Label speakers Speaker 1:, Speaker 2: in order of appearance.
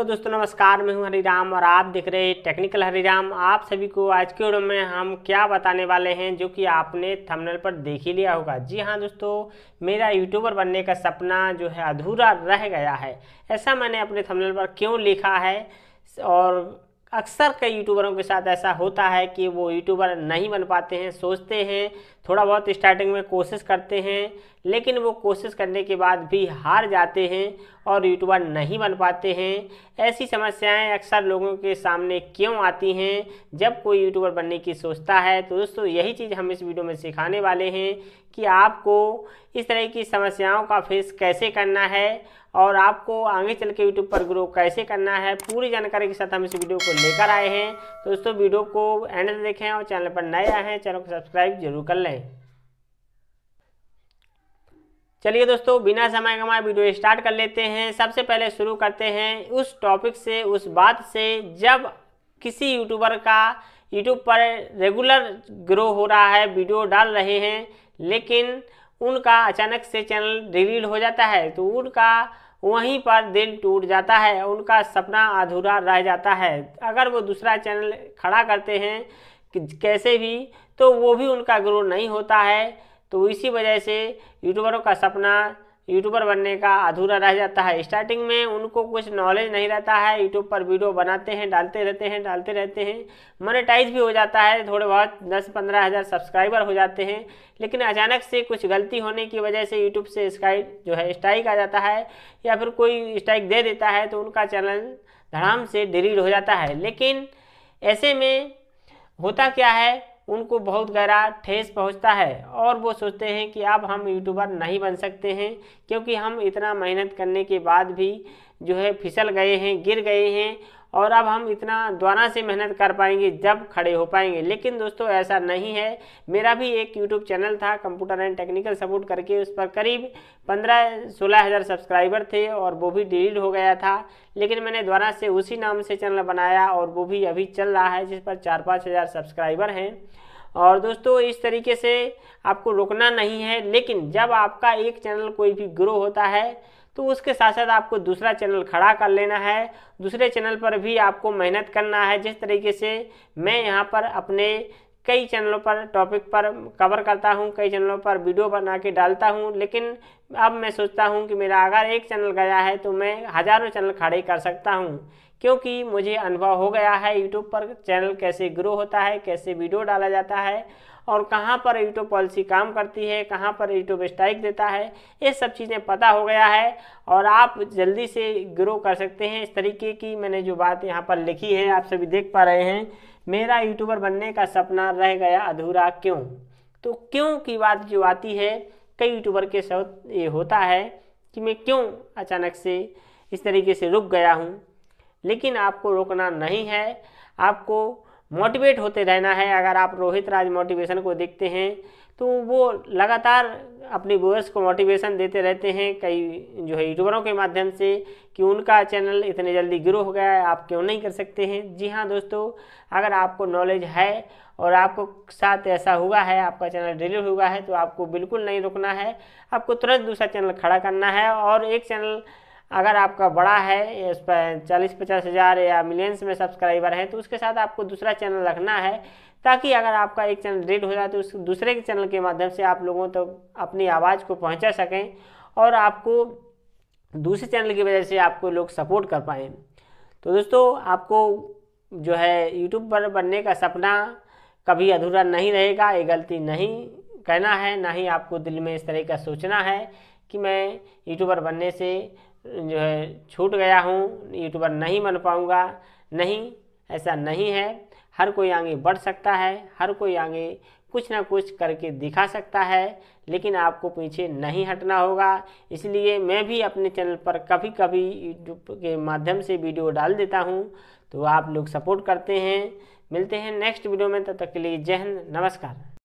Speaker 1: तो दोस्तों नमस्कार मैं हूं हरिराम और आप देख रहे हैं टेक्निकल हरिराम आप सभी को आज के वीडियो में हम क्या बताने वाले हैं जो कि आपने थंबनेल पर देख ही लिया होगा जी हाँ दोस्तों मेरा यूट्यूबर बनने का सपना जो है अधूरा रह गया है ऐसा मैंने अपने थंबनेल पर क्यों लिखा है और अक्सर कई यूट्यूबरों के साथ ऐसा होता है कि वो यूट्यूबर नहीं बन पाते हैं सोचते हैं थोड़ा बहुत स्टार्टिंग में कोशिश करते हैं लेकिन वो कोशिश करने के बाद भी हार जाते हैं और यूट्यूबर नहीं बन पाते हैं ऐसी समस्याएं अक्सर लोगों के सामने क्यों आती हैं जब कोई यूट्यूबर बनने की सोचता है तो दोस्तों यही चीज़ हम इस वीडियो में सिखाने वाले हैं कि आपको इस तरह की समस्याओं का फेस कैसे करना है और आपको आगे चल के यूट्यूब पर ग्रो कैसे करना है पूरी जानकारी के साथ हम इस वीडियो को लेकर आए हैं तो दोस्तों वीडियो को एंड देखें और चैनल पर नए आए हैं चैनल को सब्सक्राइब जरूर कर लें रहे चलिए दोस्तों बिना समय कमाए वीडियो स्टार्ट कर लेते हैं सबसे पहले शुरू करते हैं उस टॉपिक से उस बात से जब किसी यूट्यूबर का यूट्यूब पर रेगुलर ग्रो हो रहा है वीडियो डाल रहे हैं लेकिन उनका अचानक से चैनल डिलीट हो जाता है तो उनका वहीं पर दिल टूट जाता है उनका सपना अधूरा रह जाता है अगर वो दूसरा चैनल खड़ा करते हैं कैसे भी तो वो भी उनका ग्रो नहीं होता है तो इसी वजह से यूट्यूबरों का सपना यूट्यूबर बनने का अधूरा रह जाता है स्टार्टिंग में उनको कुछ नॉलेज नहीं रहता है यूट्यूब पर वीडियो बनाते हैं डालते रहते हैं डालते रहते हैं मोनेटाइज भी हो जाता है थोड़े बहुत दस पंद्रह हज़ार सब्सक्राइबर हो जाते हैं लेकिन अचानक से कुछ गलती होने की वजह से यूट्यूब से स्काइक जो है स्ट्राइक आ जाता है या फिर कोई स्ट्राइक दे देता है तो उनका चैनल धड़ाम से डिलीट हो जाता है लेकिन ऐसे में होता क्या है उनको बहुत गहरा ठेस पहुंचता है और वो सोचते हैं कि अब हम यूट्यूबर नहीं बन सकते हैं क्योंकि हम इतना मेहनत करने के बाद भी जो है फिसल गए हैं गिर गए हैं और अब हम इतना द्वारा से मेहनत कर पाएंगे जब खड़े हो पाएंगे लेकिन दोस्तों ऐसा नहीं है मेरा भी एक यूट्यूब चैनल था कंप्यूटर एंड टेक्निकल सपोर्ट करके उस पर करीब पंद्रह सोलह हज़ार सब्सक्राइबर थे और वो भी डिलीट हो गया था लेकिन मैंने द्वारा से उसी नाम से चैनल बनाया और वो भी अभी चल रहा है जिस पर चार पाँच हज़ार सब्सक्राइबर हैं और दोस्तों इस तरीके से आपको रुकना नहीं है लेकिन जब आपका एक चैनल कोई भी ग्रो होता है तो उसके साथ साथ आपको दूसरा चैनल खड़ा कर लेना है दूसरे चैनल पर भी आपको मेहनत करना है जिस तरीके से मैं यहाँ पर अपने कई चैनलों पर टॉपिक पर कवर करता हूँ कई चैनलों पर वीडियो बना के डालता हूँ लेकिन अब मैं सोचता हूँ कि मेरा अगर एक चैनल गया है तो मैं हज़ारों चैनल खड़े कर सकता हूँ क्योंकि मुझे अनुभव हो गया है यूट्यूब पर चैनल कैसे ग्रो होता है कैसे वीडियो डाला जाता है और कहाँ पर यूट्यूब पॉलिसी काम करती है कहाँ पर यूट्यूब स्ट्राइक देता है ये सब चीज़ें पता हो गया है और आप जल्दी से ग्रो कर सकते हैं इस तरीके की मैंने जो बात यहाँ पर लिखी है आप सभी देख पा रहे हैं मेरा यूट्यूबर बनने का सपना रह गया अधूरा क्यों तो क्यों की बात जो आती है कई यूट्यूबर के साथ ये होता है कि मैं क्यों अचानक से इस तरीके से रुक गया हूँ लेकिन आपको रोकना नहीं है आपको मोटिवेट होते रहना है अगर आप रोहित राज मोटिवेशन को देखते हैं तो वो लगातार अपने व्यूअर्स को मोटिवेशन देते रहते हैं कई जो है यूट्यूबरों के माध्यम से कि उनका चैनल इतने जल्दी ग्रो हो गया है आप क्यों नहीं कर सकते हैं जी हाँ दोस्तों अगर आपको नॉलेज है और आपको साथ ऐसा हुआ है आपका चैनल डिलीट हुआ है तो आपको बिल्कुल नहीं रुकना है आपको तुरंत दूसरा चैनल खड़ा करना है और एक चैनल अगर आपका बड़ा है इस पर चालीस पचास हज़ार या मिलियंस में सब्सक्राइबर हैं तो उसके साथ आपको दूसरा चैनल रखना है ताकि अगर आपका एक चैनल डेड हो जाए तो उस दूसरे के चैनल के माध्यम से आप लोगों तक तो अपनी आवाज़ को पहुंचा सकें और आपको दूसरे चैनल की वजह से आपको लोग सपोर्ट कर पाएँ तो दोस्तों आपको जो है यूट्यूब पर बनने का सपना कभी अधूरा नहीं रहेगा ये गलती नहीं कहना है ना ही आपको दिल में इस तरह का सोचना है कि मैं यूट्यूबर बनने से जो है छूट गया हूँ यूट्यूबर नहीं बन पाऊँगा नहीं ऐसा नहीं है हर कोई आगे बढ़ सकता है हर कोई आगे कुछ ना कुछ करके दिखा सकता है लेकिन आपको पीछे नहीं हटना होगा इसलिए मैं भी अपने चैनल पर कभी कभी यूट्यूब के माध्यम से वीडियो डाल देता हूँ तो आप लोग सपोर्ट करते हैं मिलते हैं नेक्स्ट वीडियो में तब तक के लिए जय हिंद नमस्कार